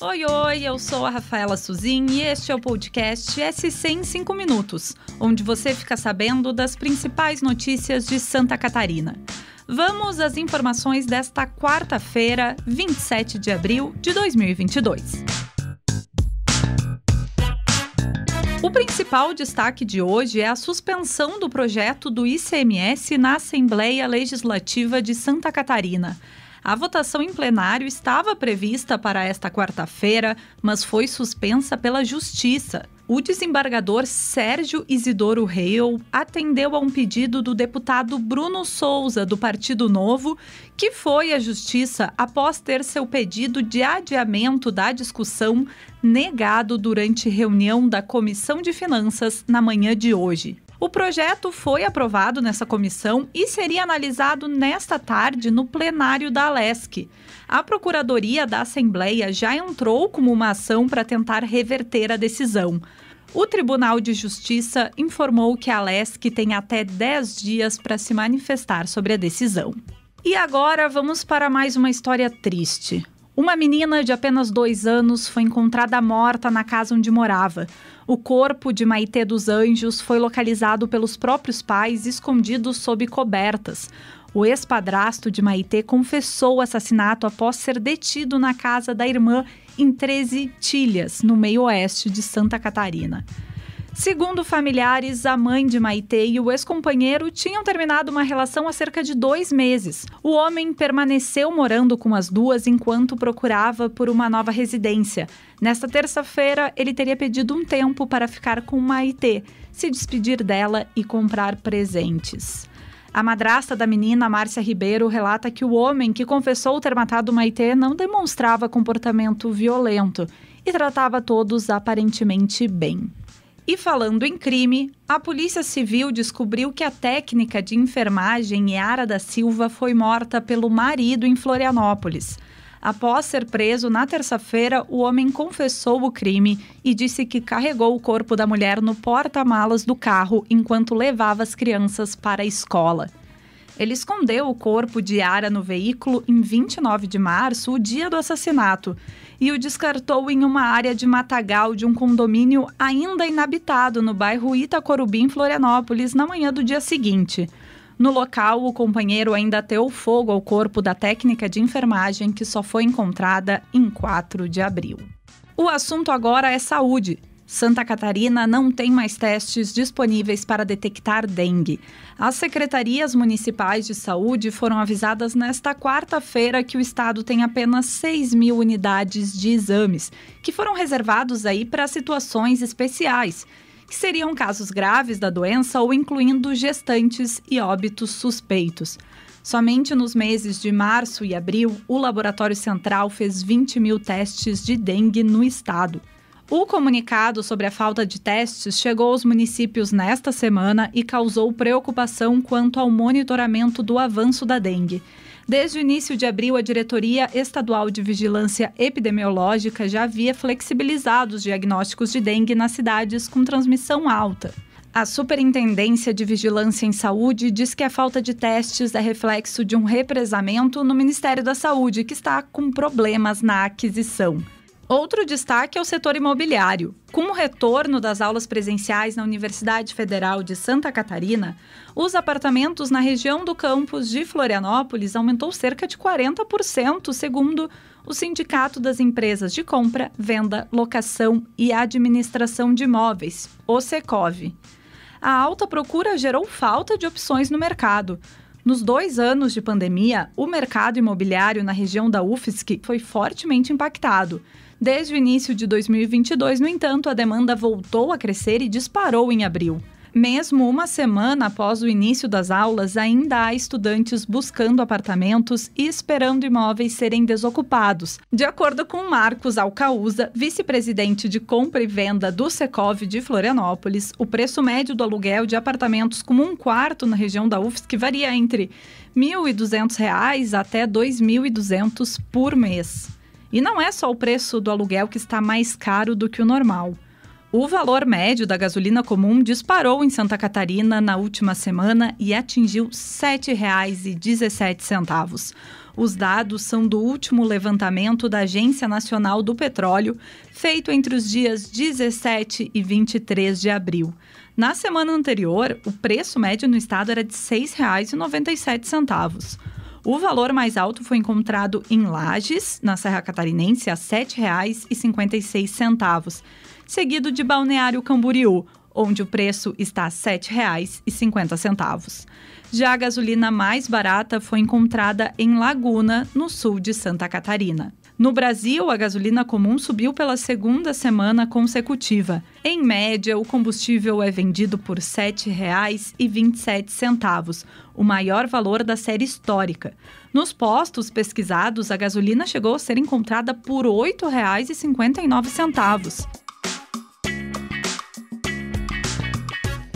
Oi, oi, eu sou a Rafaela Suzin e este é o podcast SC em 5 Minutos, onde você fica sabendo das principais notícias de Santa Catarina. Vamos às informações desta quarta-feira, 27 de abril de 2022. O principal destaque de hoje é a suspensão do projeto do ICMS na Assembleia Legislativa de Santa Catarina. A votação em plenário estava prevista para esta quarta-feira, mas foi suspensa pela Justiça. O desembargador Sérgio Isidoro Reil atendeu a um pedido do deputado Bruno Souza, do Partido Novo, que foi à Justiça após ter seu pedido de adiamento da discussão negado durante reunião da Comissão de Finanças na manhã de hoje. O projeto foi aprovado nessa comissão e seria analisado nesta tarde no plenário da Alesc. A Procuradoria da Assembleia já entrou como uma ação para tentar reverter a decisão. O Tribunal de Justiça informou que a Alesc tem até 10 dias para se manifestar sobre a decisão. E agora vamos para mais uma história triste. Uma menina de apenas dois anos foi encontrada morta na casa onde morava. O corpo de Maitê dos Anjos foi localizado pelos próprios pais, escondido sob cobertas. O ex-padrasto de Maitê confessou o assassinato após ser detido na casa da irmã em 13 Tilhas, no meio oeste de Santa Catarina. Segundo familiares, a mãe de Maite e o ex-companheiro tinham terminado uma relação há cerca de dois meses. O homem permaneceu morando com as duas enquanto procurava por uma nova residência. Nesta terça-feira, ele teria pedido um tempo para ficar com Maite, se despedir dela e comprar presentes. A madrasta da menina, Márcia Ribeiro, relata que o homem que confessou ter matado Maitê não demonstrava comportamento violento e tratava todos aparentemente bem. E falando em crime, a Polícia Civil descobriu que a técnica de enfermagem Yara da Silva foi morta pelo marido em Florianópolis. Após ser preso na terça-feira, o homem confessou o crime e disse que carregou o corpo da mulher no porta-malas do carro enquanto levava as crianças para a escola. Ele escondeu o corpo de Ara no veículo em 29 de março, o dia do assassinato, e o descartou em uma área de matagal de um condomínio ainda inabitado no bairro Itacorubi, em Florianópolis, na manhã do dia seguinte. No local, o companheiro ainda teu fogo ao corpo da técnica de enfermagem que só foi encontrada em 4 de abril. O assunto agora é saúde. Santa Catarina não tem mais testes disponíveis para detectar dengue. As secretarias municipais de saúde foram avisadas nesta quarta-feira que o estado tem apenas 6 mil unidades de exames, que foram reservados aí para situações especiais, que seriam casos graves da doença ou incluindo gestantes e óbitos suspeitos. Somente nos meses de março e abril, o Laboratório Central fez 20 mil testes de dengue no estado. O comunicado sobre a falta de testes chegou aos municípios nesta semana e causou preocupação quanto ao monitoramento do avanço da dengue. Desde o início de abril, a Diretoria Estadual de Vigilância Epidemiológica já havia flexibilizado os diagnósticos de dengue nas cidades com transmissão alta. A Superintendência de Vigilância em Saúde diz que a falta de testes é reflexo de um represamento no Ministério da Saúde, que está com problemas na aquisição. Outro destaque é o setor imobiliário. Com o retorno das aulas presenciais na Universidade Federal de Santa Catarina, os apartamentos na região do campus de Florianópolis aumentou cerca de 40%, segundo o Sindicato das Empresas de Compra, Venda, Locação e Administração de Imóveis, o SECOV. A alta procura gerou falta de opções no mercado. Nos dois anos de pandemia, o mercado imobiliário na região da UFSC foi fortemente impactado Desde o início de 2022, no entanto, a demanda voltou a crescer e disparou em abril. Mesmo uma semana após o início das aulas, ainda há estudantes buscando apartamentos e esperando imóveis serem desocupados. De acordo com Marcos Alcausa, vice-presidente de compra e venda do Secov de Florianópolis, o preço médio do aluguel de apartamentos como um quarto na região da UFSC varia entre R$ 1.200 até R$ 2.200 por mês. E não é só o preço do aluguel que está mais caro do que o normal. O valor médio da gasolina comum disparou em Santa Catarina na última semana e atingiu R$ 7,17. Os dados são do último levantamento da Agência Nacional do Petróleo, feito entre os dias 17 e 23 de abril. Na semana anterior, o preço médio no estado era de R$ 6,97. O valor mais alto foi encontrado em Lages, na Serra Catarinense, a R$ 7,56, seguido de Balneário Camboriú, onde o preço está a R$ 7,50. Já a gasolina mais barata foi encontrada em Laguna, no sul de Santa Catarina. No Brasil, a gasolina comum subiu pela segunda semana consecutiva. Em média, o combustível é vendido por R$ 7,27, o maior valor da série histórica. Nos postos pesquisados, a gasolina chegou a ser encontrada por R$ 8,59.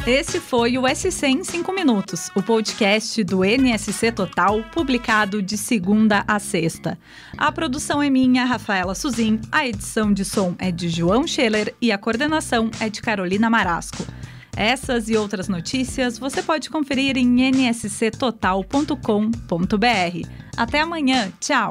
Esse foi o SC em 5 Minutos, o podcast do NSC Total, publicado de segunda a sexta. A produção é minha, Rafaela Suzin, a edição de som é de João Scheller e a coordenação é de Carolina Marasco. Essas e outras notícias você pode conferir em nsctotal.com.br. Até amanhã, tchau!